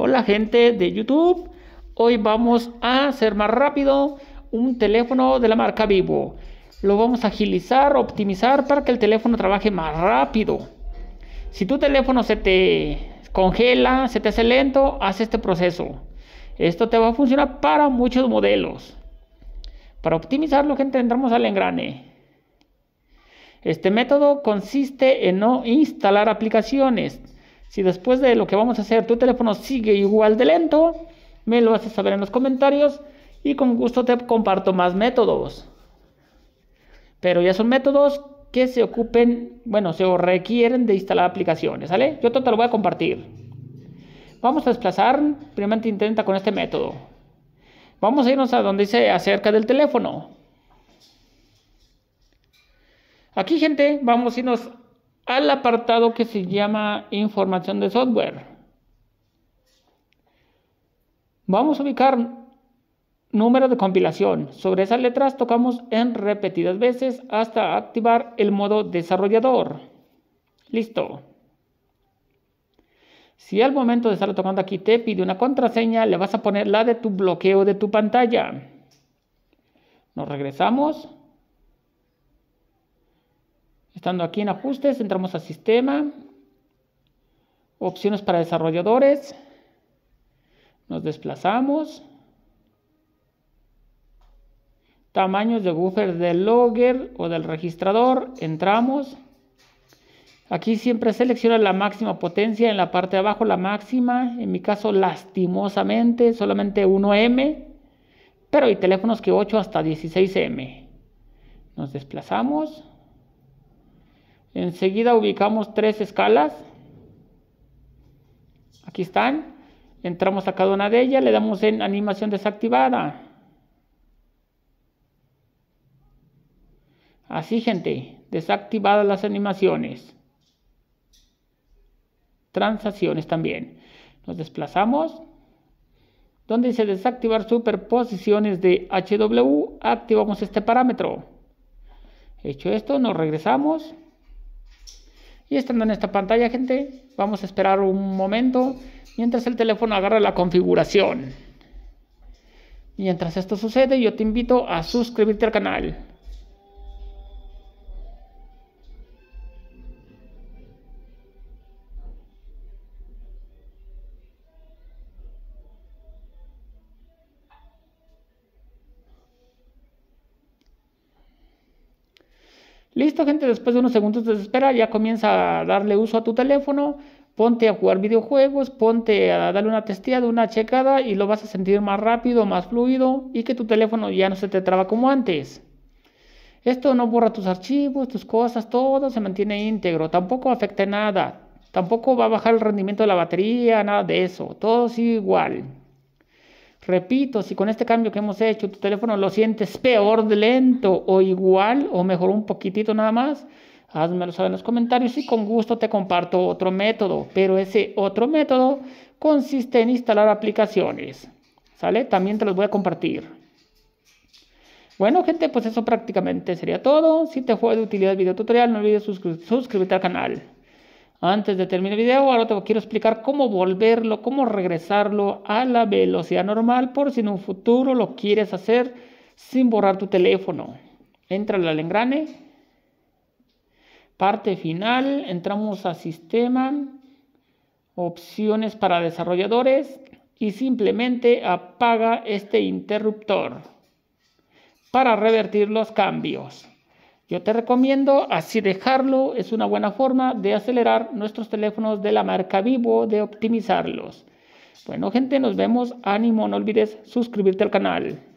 Hola gente de YouTube, hoy vamos a hacer más rápido un teléfono de la marca Vivo. Lo vamos a agilizar, optimizar para que el teléfono trabaje más rápido. Si tu teléfono se te congela, se te hace lento, haz este proceso. Esto te va a funcionar para muchos modelos. Para optimizarlo, gente, entramos al engrane. Este método consiste en no instalar aplicaciones, si después de lo que vamos a hacer tu teléfono sigue igual de lento, me lo haces saber en los comentarios y con gusto te comparto más métodos. Pero ya son métodos que se ocupen, bueno, se requieren de instalar aplicaciones, ¿sale? Yo todo te lo voy a compartir. Vamos a desplazar, Primero intenta con este método. Vamos a irnos a donde dice acerca del teléfono. Aquí, gente, vamos a irnos al apartado que se llama información de software. Vamos a ubicar número de compilación. Sobre esas letras tocamos en repetidas veces hasta activar el modo desarrollador. Listo. Si al momento de estar tocando aquí te pide una contraseña, le vas a poner la de tu bloqueo de tu pantalla. Nos regresamos. Estando aquí en ajustes, entramos a sistema, opciones para desarrolladores, nos desplazamos, tamaños de buffer del logger o del registrador, entramos. Aquí siempre selecciona la máxima potencia, en la parte de abajo la máxima, en mi caso lastimosamente solamente 1M, pero hay teléfonos que 8 hasta 16M. Nos desplazamos. Enseguida ubicamos tres escalas. Aquí están. Entramos a cada una de ellas, le damos en animación desactivada. Así, gente, desactivadas las animaciones. Transacciones también. Nos desplazamos. Donde dice desactivar superposiciones de HW, activamos este parámetro. Hecho esto, nos regresamos. Y estando en esta pantalla, gente, vamos a esperar un momento mientras el teléfono agarra la configuración. Mientras esto sucede, yo te invito a suscribirte al canal. Listo, gente, después de unos segundos de espera ya comienza a darle uso a tu teléfono, ponte a jugar videojuegos, ponte a darle una testeada, una checada y lo vas a sentir más rápido, más fluido y que tu teléfono ya no se te traba como antes. Esto no borra tus archivos, tus cosas, todo se mantiene íntegro, tampoco afecta nada, tampoco va a bajar el rendimiento de la batería, nada de eso, todo es igual. Repito, si con este cambio que hemos hecho tu teléfono lo sientes peor lento o igual o mejor un poquitito nada más, házmelo saber en los comentarios y con gusto te comparto otro método. Pero ese otro método consiste en instalar aplicaciones. ¿Sale? También te los voy a compartir. Bueno, gente, pues eso prácticamente sería todo. Si te fue de utilidad el video tutorial, no olvides suscribirte al canal. Antes de terminar el video, ahora te quiero explicar cómo volverlo, cómo regresarlo a la velocidad normal por si en un futuro lo quieres hacer sin borrar tu teléfono. Entra al engrane. Parte final, entramos a sistema, opciones para desarrolladores y simplemente apaga este interruptor para revertir los cambios. Yo te recomiendo así dejarlo, es una buena forma de acelerar nuestros teléfonos de la marca Vivo, de optimizarlos. Bueno gente, nos vemos, ánimo, no olvides suscribirte al canal.